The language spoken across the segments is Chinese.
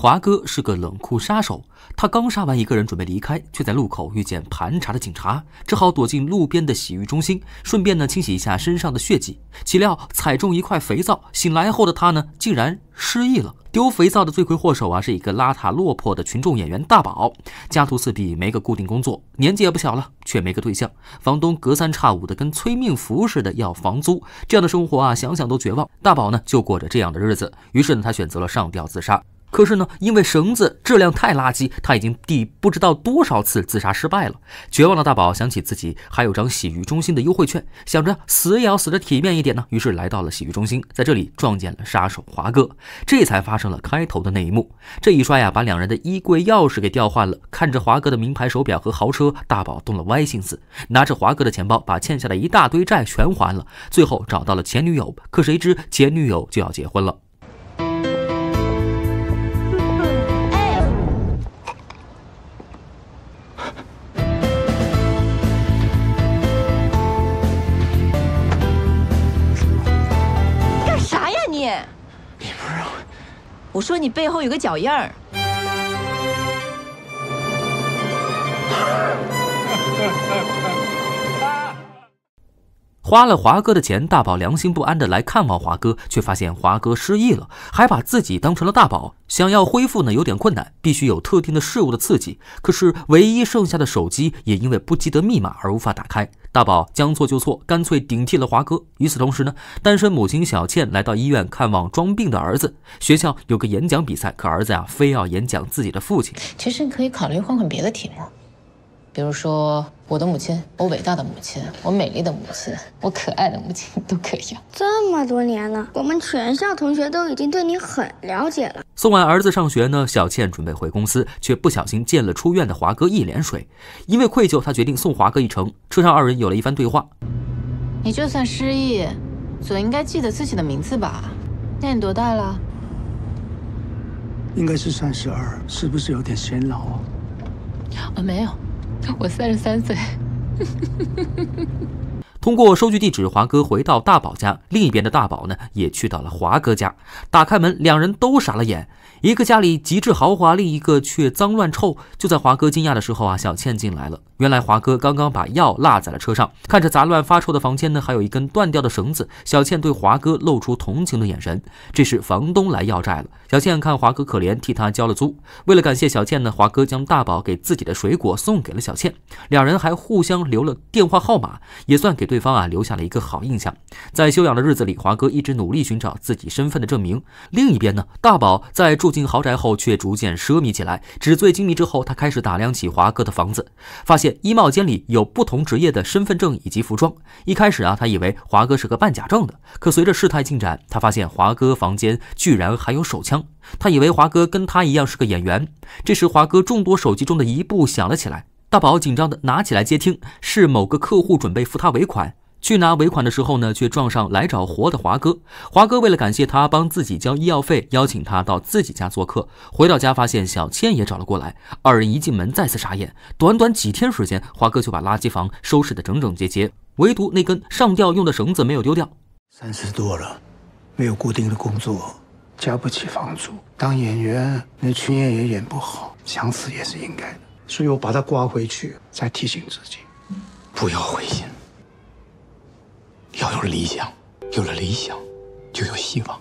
华哥是个冷酷杀手，他刚杀完一个人准备离开，却在路口遇见盘查的警察，只好躲进路边的洗浴中心，顺便呢清洗一下身上的血迹。岂料踩中一块肥皂，醒来后的他呢竟然失忆了。丢肥皂的罪魁祸首啊是一个邋遢落魄的群众演员大宝，家徒四壁，没个固定工作，年纪也不小了，却没个对象。房东隔三差五的跟催命符似的要房租，这样的生活啊想想都绝望。大宝呢就过着这样的日子，于是呢他选择了上吊自杀。可是呢，因为绳子质量太垃圾，他已经第不知道多少次自杀失败了。绝望的大宝想起自己还有张洗浴中心的优惠券，想着死也要死的体面一点呢，于是来到了洗浴中心，在这里撞见了杀手华哥，这才发生了开头的那一幕。这一摔呀，把两人的衣柜钥匙给调换了。看着华哥的名牌手表和豪车，大宝动了歪心思，拿着华哥的钱包，把欠下的一大堆债全还了。最后找到了前女友，可谁知前女友就要结婚了。我说你背后有个脚印儿。花了华哥的钱，大宝良心不安的来看望华哥，却发现华哥失忆了，还把自己当成了大宝，想要恢复呢有点困难，必须有特定的事物的刺激。可是唯一剩下的手机也因为不记得密码而无法打开。大宝将错就错，干脆顶替了华哥。与此同时呢，单身母亲小倩来到医院看望装病的儿子。学校有个演讲比赛，可儿子啊非要演讲自己的父亲。其实你可以考虑换换别的题目。比如说，我的母亲，我伟大的母亲，我美丽的母亲，我可爱的母亲都可以。这么多年了，我们全校同学都已经对你很了解了。送完儿子上学呢，小倩准备回公司，却不小心溅了出院的华哥一脸水。因为愧疚，她决定送华哥一程。车上二人有了一番对话。你就算失忆，总应该记得自己的名字吧？那你多大了？应该是三十二，是不是有点显老？啊，没有。我三十三岁。通过收据地址，华哥回到大宝家。另一边的大宝呢，也去到了华哥家。打开门，两人都傻了眼：一个家里极致豪华，另一个却脏乱臭。就在华哥惊讶的时候啊，小倩进来了。原来华哥刚刚把药落在了车上。看着杂乱发臭的房间呢，还有一根断掉的绳子，小倩对华哥露出同情的眼神。这时房东来要债了，小倩看华哥可怜，替他交了租。为了感谢小倩呢，华哥将大宝给自己的水果送给了小倩。两人还互相留了电话号码，也算给。对方啊，留下了一个好印象。在休养的日子里，华哥一直努力寻找自己身份的证明。另一边呢，大宝在住进豪宅后，却逐渐奢靡起来，纸醉金迷之后，他开始打量起华哥的房子，发现衣帽间里有不同职业的身份证以及服装。一开始啊，他以为华哥是个办假证的，可随着事态进展，他发现华哥房间居然还有手枪。他以为华哥跟他一样是个演员。这时，华哥众多手机中的一部响了起来。大宝紧张地拿起来接听，是某个客户准备付他尾款。去拿尾款的时候呢，却撞上来找活的华哥。华哥为了感谢他帮自己交医药费，邀请他到自己家做客。回到家，发现小倩也找了过来。二人一进门，再次傻眼。短短几天时间，华哥就把垃圾房收拾得整整洁洁，唯独那根上吊用的绳子没有丢掉。三十多了，没有固定的工作，交不起房租，当演员那群演也演不好，想死也是应该的。所以我把它刮回去，再提醒自己，不要灰心，要有理想，有了理想，就有希望。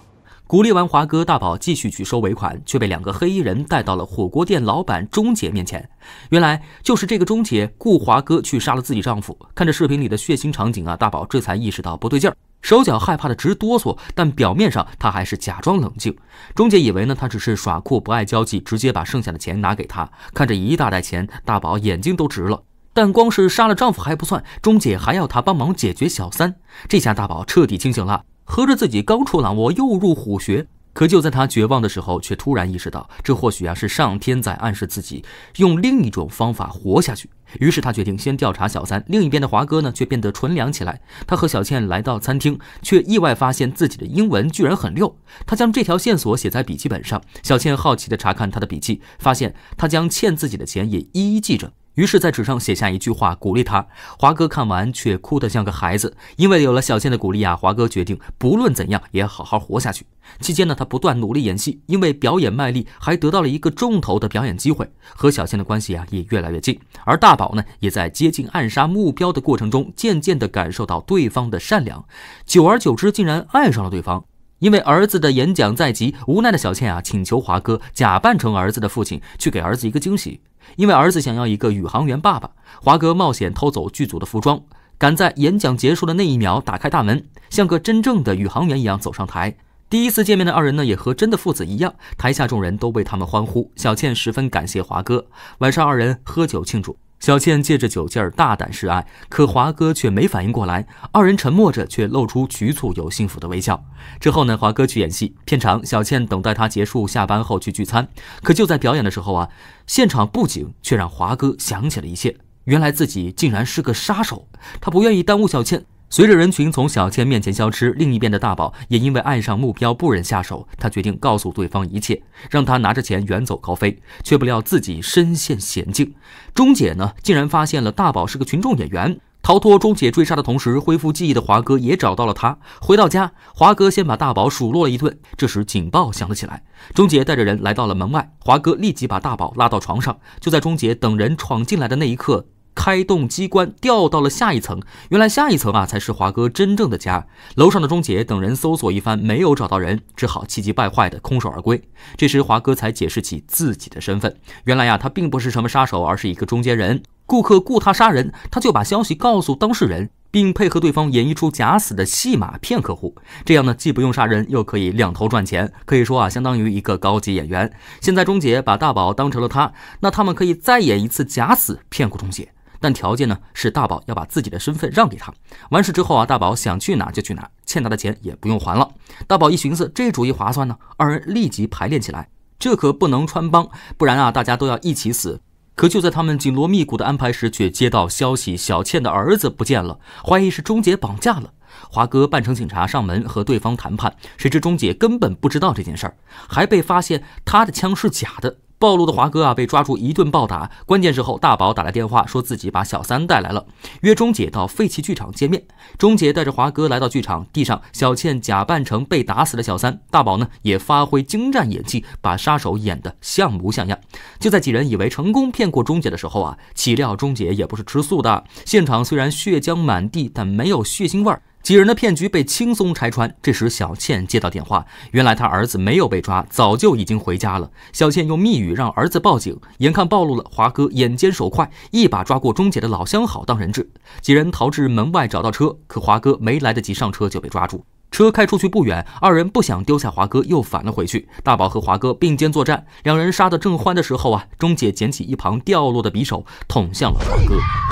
鼓励完华哥，大宝继续去收尾款，却被两个黑衣人带到了火锅店老板钟姐面前。原来就是这个钟姐雇华哥去杀了自己丈夫。看着视频里的血腥场景啊，大宝这才意识到不对劲儿。手脚害怕的直哆嗦，但表面上他还是假装冷静。钟姐以为呢，他只是耍酷不爱交际，直接把剩下的钱拿给他。看着一大袋钱，大宝眼睛都直了。但光是杀了丈夫还不算，钟姐还要他帮忙解决小三。这下大宝彻底清醒了，合着自己刚出狼窝又入虎穴。可就在他绝望的时候，却突然意识到，这或许啊是上天在暗示自己用另一种方法活下去。于是他决定先调查小三。另一边的华哥呢，却变得纯良起来。他和小倩来到餐厅，却意外发现自己的英文居然很溜。他将这条线索写在笔记本上。小倩好奇地查看他的笔记，发现他将欠自己的钱也一一记着。于是，在纸上写下一句话，鼓励他。华哥看完却哭得像个孩子，因为有了小倩的鼓励啊，华哥决定不论怎样也要好好活下去。期间呢，他不断努力演戏，因为表演卖力，还得到了一个重头的表演机会。和小倩的关系啊也越来越近，而大宝呢，也在接近暗杀目标的过程中，渐渐地感受到对方的善良，久而久之，竟然爱上了对方。因为儿子的演讲在即，无奈的小倩啊，请求华哥假扮成儿子的父亲，去给儿子一个惊喜。因为儿子想要一个宇航员爸爸，华哥冒险偷走剧组的服装，赶在演讲结束的那一秒打开大门，像个真正的宇航员一样走上台。第一次见面的二人呢，也和真的父子一样，台下众人都为他们欢呼。小倩十分感谢华哥，晚上二人喝酒庆祝。小倩借着酒劲儿大胆示爱，可华哥却没反应过来。二人沉默着，却露出局促又幸福的微笑。之后呢？华哥去演戏，片场小倩等待他结束下班后去聚餐。可就在表演的时候啊，现场布景却让华哥想起了一切。原来自己竟然是个杀手，他不愿意耽误小倩。随着人群从小倩面前消失，另一边的大宝也因为爱上目标不忍下手，他决定告诉对方一切，让他拿着钱远走高飞，却不料自己身陷险境。钟姐呢，竟然发现了大宝是个群众演员，逃脱钟姐追杀的同时，恢复记忆的华哥也找到了他。回到家，华哥先把大宝数落了一顿。这时警报响了起来，钟姐带着人来到了门外，华哥立即把大宝拉到床上。就在钟姐等人闯进来的那一刻。开动机关，掉到了下一层。原来下一层啊，才是华哥真正的家。楼上的钟姐等人搜索一番，没有找到人，只好气急败坏的空手而归。这时华哥才解释起自己的身份。原来呀，他并不是什么杀手，而是一个中间人。顾客雇他杀人，他就把消息告诉当事人，并配合对方演绎出假死的戏码，骗客户。这样呢，既不用杀人，又可以两头赚钱。可以说啊，相当于一个高级演员。现在钟姐把大宝当成了他，那他们可以再演一次假死，骗过钟姐。但条件呢是大宝要把自己的身份让给他，完事之后啊，大宝想去哪就去哪，欠他的钱也不用还了。大宝一寻思，这主意划算呢，二人立即排练起来。这可不能穿帮，不然啊，大家都要一起死。可就在他们紧锣密鼓的安排时，却接到消息，小倩的儿子不见了，怀疑是钟姐绑架了。华哥扮成警察上门和对方谈判，谁知钟姐根本不知道这件事儿，还被发现他的枪是假的。暴露的华哥啊，被抓住一顿暴打。关键时候，大宝打来电话，说自己把小三带来了，约钟姐到废弃剧场见面。钟姐带着华哥来到剧场，地上小倩假扮成被打死的小三，大宝呢也发挥精湛演技，把杀手演的像模像样。就在几人以为成功骗过钟姐的时候啊，岂料钟姐也不是吃素的。现场虽然血浆满地，但没有血腥味儿。几人的骗局被轻松拆穿，这时小倩接到电话，原来她儿子没有被抓，早就已经回家了。小倩用密语让儿子报警，眼看暴露了，华哥眼尖手快，一把抓过钟姐的老相好当人质。几人逃至门外，找到车，可华哥没来得及上车就被抓住。车开出去不远，二人不想丢下华哥，又返了回去。大宝和华哥并肩作战，两人杀得正欢的时候啊，钟姐捡起一旁掉落的匕首，捅向了华哥。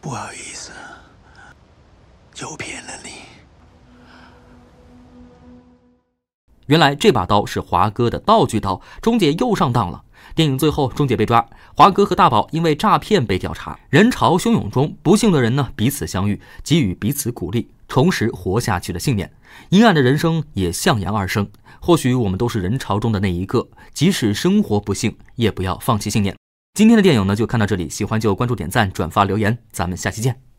不好意思，又骗了你。原来这把刀是华哥的道具刀，钟姐又上当了。电影最后，钟姐被抓，华哥和大宝因为诈骗被调查。人潮汹涌中，不幸的人呢彼此相遇，给予彼此鼓励，重拾活下去的信念。阴暗的人生也向阳而生。或许我们都是人潮中的那一个，即使生活不幸，也不要放弃信念。今天的电影呢，就看到这里。喜欢就关注、点赞、转发、留言，咱们下期见。